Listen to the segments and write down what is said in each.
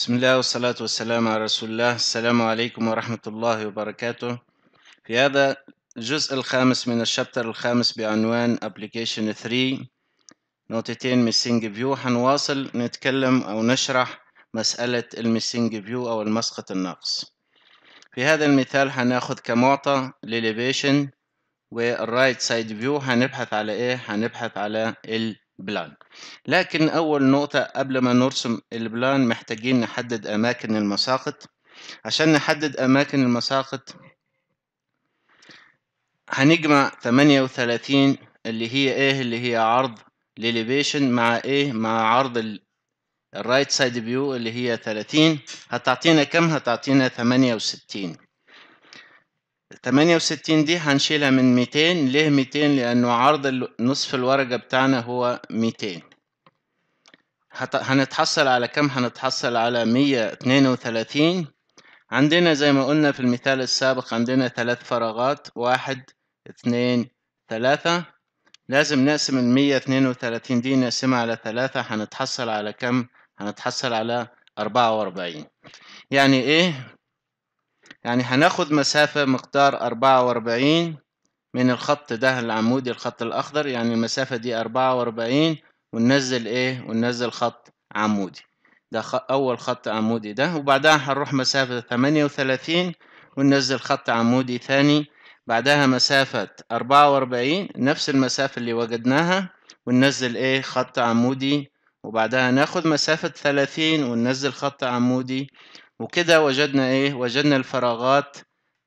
بسم الله والصلاة والسلام على رسول الله السلام عليكم ورحمة الله وبركاته في هذا الجزء الخامس من الشابتر الخامس بعنوان Application 3 نقطتين Missing View حنواصل نتكلم أو نشرح مسألة Missing فيو أو المسقط الناقص في هذا المثال هناخد كمعطى الإليفيشن والرايت سايد فيو هنبحث على إيه؟ هنبحث على ال بلان لكن أول نقطة قبل ما نرسم البلان محتاجين نحدد أماكن المساقط عشان نحدد أماكن المساقط هنجمع 38 اللي هي إيه اللي هي عرض لليفيشن مع إيه مع عرض الرايت سايد فيو اللي هي 30 هتعطينا كم هتعطينا 68 وستين 68 دي هنشيلها من 200 ليه 200 لأنه عرض نصف الورقة بتاعنا هو 200 هنتحصل على كم هنتحصل على 132 عندنا زي ما قلنا في المثال السابق عندنا ثلاث فراغات واحد اثنين ثلاثة لازم نقسم المية اتنين وثلاثين دي نقسمها على ثلاثة هنتحصل على كم هنتحصل على أربعة وأربعين يعني إيه يعني هناخد مسافة مقدار أربعة وأربعين من الخط ده العمودي الخط الأخضر يعني المسافة دي أربعة وأربعين وننزل إيه وننزل خط عمودي ده خ... أول خط عمودي ده وبعدها هنروح مسافة ثمانية وثلاثين وننزل خط عمودي ثاني بعدها مسافة أربعة وأربعين نفس المسافة اللي وجدناها وننزل إيه خط عمودي وبعدها ناخد مسافة ثلاثين وننزل خط عمودي وكده وجدنا ايه وجدنا الفراغات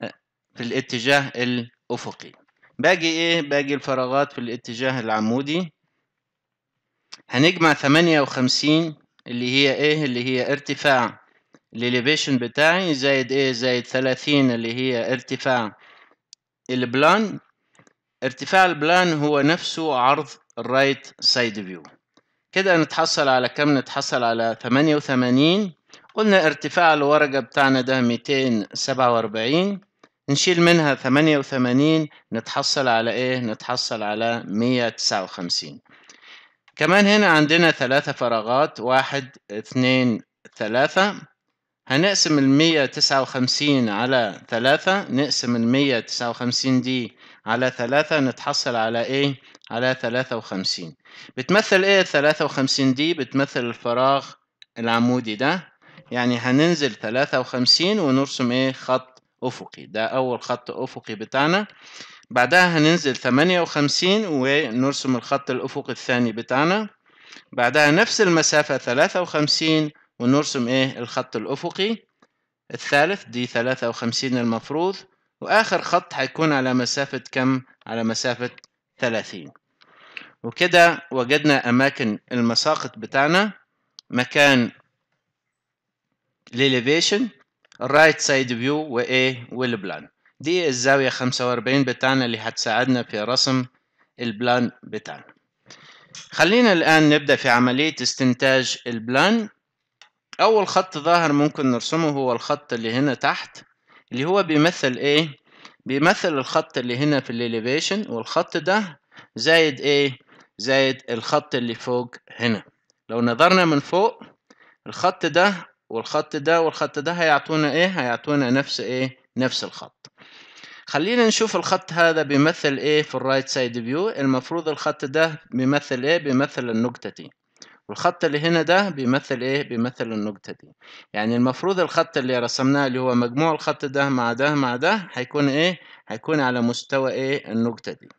آه، في الاتجاه الافقي باقي ايه باقي الفراغات في الاتجاه العمودي هنجمع 58 اللي هي ايه اللي هي ارتفاع الاليفيشن بتاعي زائد ايه زائد 30 اللي هي ارتفاع البلان ارتفاع البلان هو نفسه عرض الرايت سايد فيو كده نتحصل على كم نتحصل على 88 قلنا ارتفاع الورقة بتاعنا ده 247 نشيل منها 88 نتحصل على ايه نتحصل على 159 كمان هنا عندنا ثلاثة فراغات واحد اثنين ثلاثة هنقسم المية تسعة وخمسين على ثلاثة نقسم المية تسعة وخمسين دي على ثلاثة نتحصل على ايه على ثلاثة وخمسين بتمثل ايه الثلاثة وخمسين دي بتمثل الفراغ العمودي ده يعني هننزل 53 ونرسم ايه خط افقي ده اول خط افقي بتاعنا بعدها هننزل 58 ونرسم الخط الافقي الثاني بتاعنا بعدها نفس المسافة 53 ونرسم ايه الخط الافقي الثالث دي 53 المفروض واخر خط هيكون على مسافة كم على مسافة 30 وكده وجدنا اماكن المساقط بتاعنا مكان الاليفيشن الرايت سايد فيو وايه والبلان دي الزاوية 45 بتاعنا اللي هتساعدنا في رسم البلان بتاعنا خلينا الآن نبدأ في عملية استنتاج البلان أول خط ظاهر ممكن نرسمه هو الخط اللي هنا تحت اللي هو بيمثل إيه؟ بيمثل الخط اللي هنا في الإليفيشن والخط ده زائد إيه؟ زائد الخط اللي فوق هنا لو نظرنا من فوق الخط ده والخط ده والخط ده هيعطونا ايه هيعطونا نفس ايه نفس الخط خلينا نشوف الخط هذا بيمثل ايه في الرايت سايد فيو المفروض الخط ده بيمثل ايه بيمثل النقطه دي والخط اللي هنا ده بيمثل ايه بيمثل النقطه دي يعني المفروض الخط اللي رسمناه اللي هو مجموع الخط ده مع ده مع ده هيكون ايه هيكون على مستوى ايه النقطه دي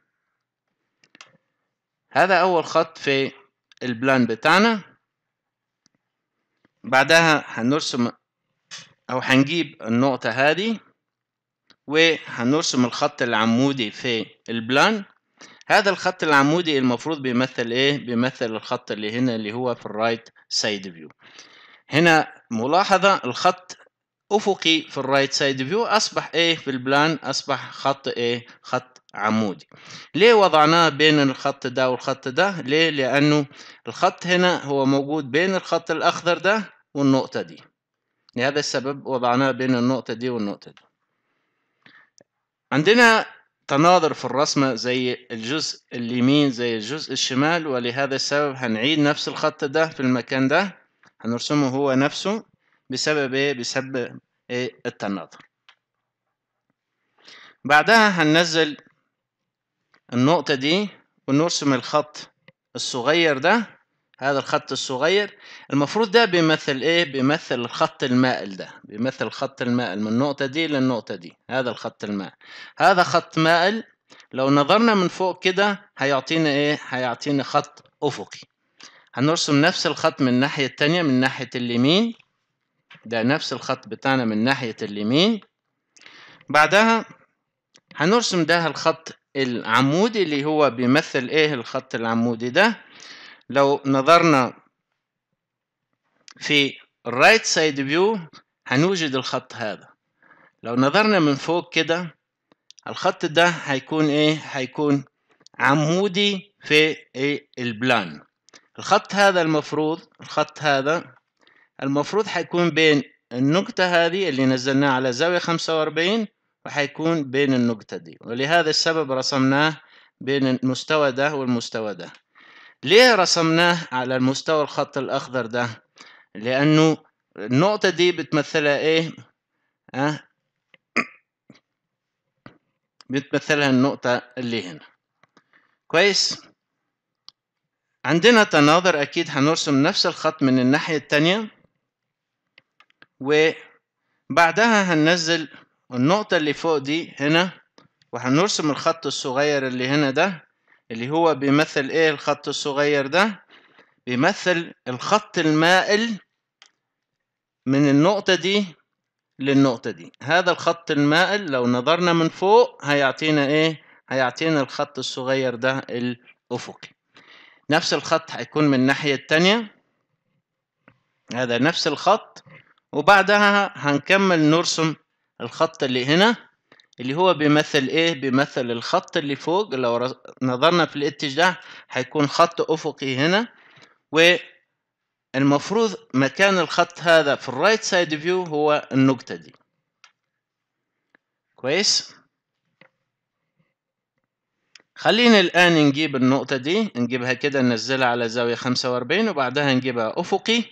هذا اول خط في البلان بتاعنا بعدها هنرسم أو هنجيب النقطة هذه وهنرسم الخط العمودي في البلان هذا الخط العمودي المفروض بيمثل ايه بيمثل الخط اللي هنا اللي هو في الرايت سايد فيو هنا ملاحظة الخط افقي في الرايت سايد فيو اصبح ايه في البلان اصبح خط ايه خط عمودي ليه وضعناه بين الخط ده والخط ده ليه لانه الخط هنا هو موجود بين الخط الاخضر ده والنقطة دي لهذا السبب وضعناها بين النقطة دي والنقطة دي عندنا تناظر في الرسمة زي الجزء اليمين زي الجزء الشمال ولهذا السبب هنعيد نفس الخط ده في المكان ده هنرسمه هو نفسه بسبب ايه بسبب ايه التناظر بعدها هننزل النقطة دي ونرسم الخط الصغير ده هذا الخط الصغير المفروض ده بيمثل ايه بيمثل الخط المائل ده بيمثل الخط المائل من النقطة دي للنقطة دي هذا الخط المائل هذا خط مائل لو نظرنا من فوق كده هيعطينا ايه هيعطينا خط افقي هنرسم نفس الخط من الناحية التانية من ناحية اليمين ده نفس الخط بتاعنا من ناحية اليمين بعدها هنرسم ده الخط العمودي اللي هو بيمثل ايه الخط العمودي ده لو نظرنا في الرايت سايد فيو هنوجد الخط هذا لو نظرنا من فوق كده الخط ده هيكون ايه هيكون عمودي في ايه البلان الخط هذا المفروض الخط هذا المفروض هيكون بين النقطة هذه اللي نزلناها على زاوية خمسة وأربعين وحيكون بين النقطة دي ولهذا السبب رسمناه بين المستوى ده والمستوى ده ليه رسمناه على المستوى الخط الأخضر ده؟ لأنه النقطة دي بتمثلها إيه؟ أه؟ بتمثلها النقطة اللي هنا كويس؟ عندنا تناظر أكيد هنرسم نفس الخط من الناحية التانية وبعدها هننزل النقطة اللي فوق دي هنا وهنرسم الخط الصغير اللي هنا ده اللي هو بيمثل ايه الخط الصغير ده بيمثل الخط المائل من النقطة دي للنقطة دي هذا الخط المائل لو نظرنا من فوق هيعطينا ايه هيعطينا الخط الصغير ده الأفقي نفس الخط هيكون من الناحية التانية هذا نفس الخط وبعدها هنكمل نرسم الخط اللي هنا اللي هو بيمثل ايه بيمثل الخط اللي فوق لو نظرنا في الاتجاه هيكون خط افقي هنا والمفروض مكان الخط هذا في الرايت سايد فيو هو النقطة دي كويس خلينا الآن نجيب النقطة دي نجيبها كده ننزلها على زاوية خمسة وأربعين وبعدها نجيبها أفقي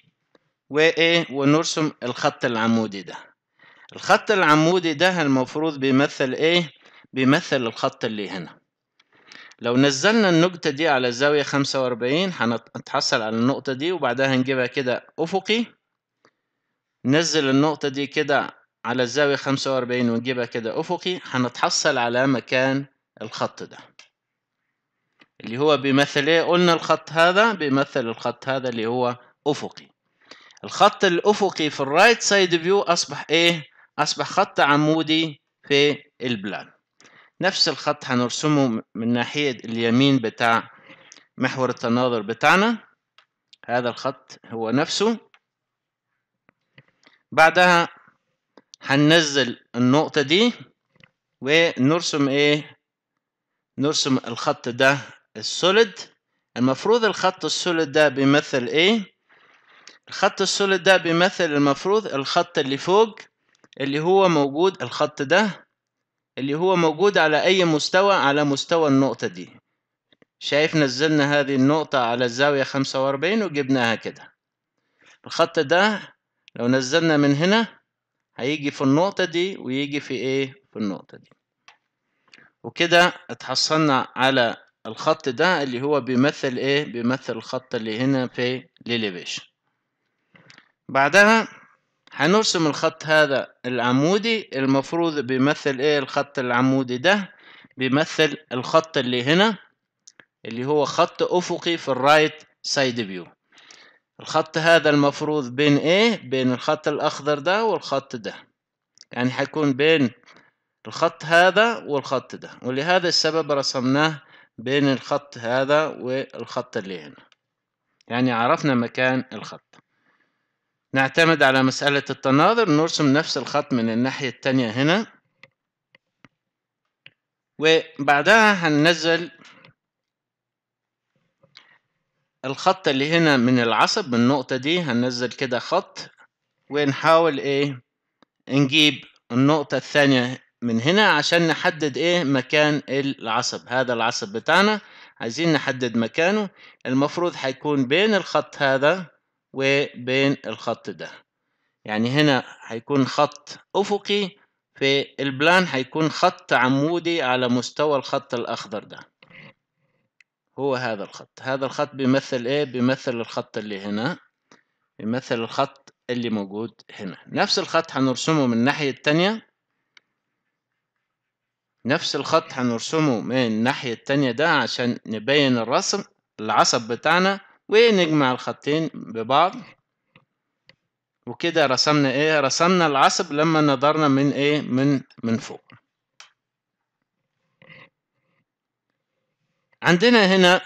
وإيه ونرسم الخط العمودي ده الخط العمودي ده المفروض بيمثل ايه بيمثل الخط اللي هنا لو نزلنا النقطة دي على الزاوية خمسة وأربعين هنتحصل على النقطة دي وبعدها نجيبها كده أفقي نزل النقطة دي كده على الزاوية خمسة وأربعين ونجيبها كده أفقي هنتحصل على مكان الخط ده اللي هو بيمثل ايه قلنا الخط هذا بيمثل الخط هذا اللي هو أفقي الخط الأفقي في الرايت سايد فيو أصبح ايه أصبح خط عمودي في البلان نفس الخط هنرسمه من ناحية اليمين بتاع محور التناظر بتاعنا هذا الخط هو نفسه بعدها هننزل النقطة دي ونرسم ايه نرسم الخط ده السوليد المفروض الخط السوليد ده بيمثل ايه الخط السوليد ده بيمثل المفروض الخط اللي فوق اللي هو موجود الخط ده اللي هو موجود على أي مستوى على مستوى النقطة دي شايف نزلنا هذه النقطة على الزاوية خمسة وأربعين وجبناها كده الخط ده لو نزلنا من هنا هيجي في النقطة دي ويجي في إيه في النقطة دي وكده اتحصلنا على الخط ده اللي هو بيمثل إيه بيمثل الخط اللي هنا في ليليفيشن بعدها هنرسم الخط هذا العمودي المفروض بيمثل ايه الخط العمودي ده بيمثل الخط اللي هنا اللي هو خط افقي في الرايت سايد فيو الخط هذا المفروض بين ايه بين الخط الاخضر ده والخط ده يعني حيكون بين الخط هذا والخط ده ولهذا السبب رسمناه بين الخط هذا والخط اللي هنا يعني عرفنا مكان الخط نعتمد على مسألة التناظر نرسم نفس الخط من الناحية التانية هنا وبعدها هننزل الخط اللي هنا من العصب من النقطة دي هننزل كده خط ونحاول ايه نجيب النقطة الثانية من هنا عشان نحدد ايه مكان العصب هذا العصب بتاعنا عايزين نحدد مكانه المفروض هيكون بين الخط هذا وبين الخط ده يعني هنا هيكون خط أفقي في البلان هيكون خط عمودي على مستوى الخط الأخضر ده هو هذا الخط هذا الخط بيمثل ايه بيمثل الخط اللي هنا بيمثل الخط اللي موجود هنا نفس الخط هنرسمه من الناحية التانية نفس الخط هنرسمه من الناحية التانية ده عشان نبين الرسم العصب بتاعنا ونجمع الخطين ببعض وكده رسمنا ايه رسمنا العصب لما نظرنا من ايه من من فوق عندنا هنا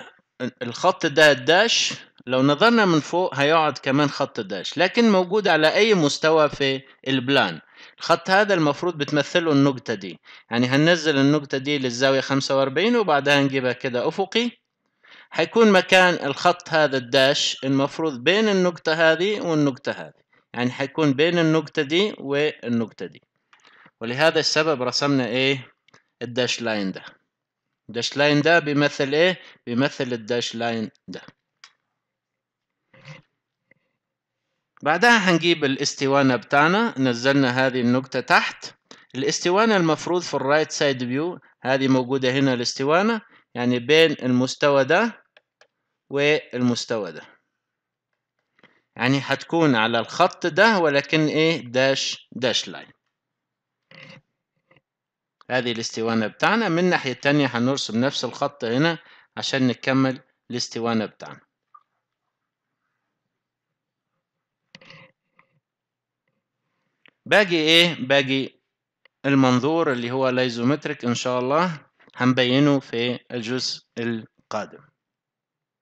الخط ده الداش لو نظرنا من فوق هيقعد كمان خط داش لكن موجود على اي مستوى في البلان الخط هذا المفروض بتمثله النقطة دي يعني هننزل النقطة دي للزاوية 45 وبعدها نجيبها كده أفقي حيكون مكان الخط هذا الداش المفروض بين النقطة هذه والنقطة هذه يعني حيكون بين النقطة دي والنقطة دي ولهذا السبب رسمنا ايه الداش لاين ده الداش لاين ده بيمثل ايه بيمثل الداش لاين ده بعدها هنجيب الاستوانة بتاعنا نزلنا هذه النقطة تحت الاستوانة المفروض في الرايت سايد فيو هذه موجودة هنا الاستوانة يعني بين المستوى ده والمستوى ده يعني هتكون على الخط ده ولكن ايه داش داش لاين هذه الاستوانة بتاعنا من ناحية تانية هنرسم نفس الخط هنا عشان نكمل الاستوانة بتاعنا باقي ايه باقي المنظور اللي هو لايزومتريك ان شاء الله هنبينه في الجزء القادم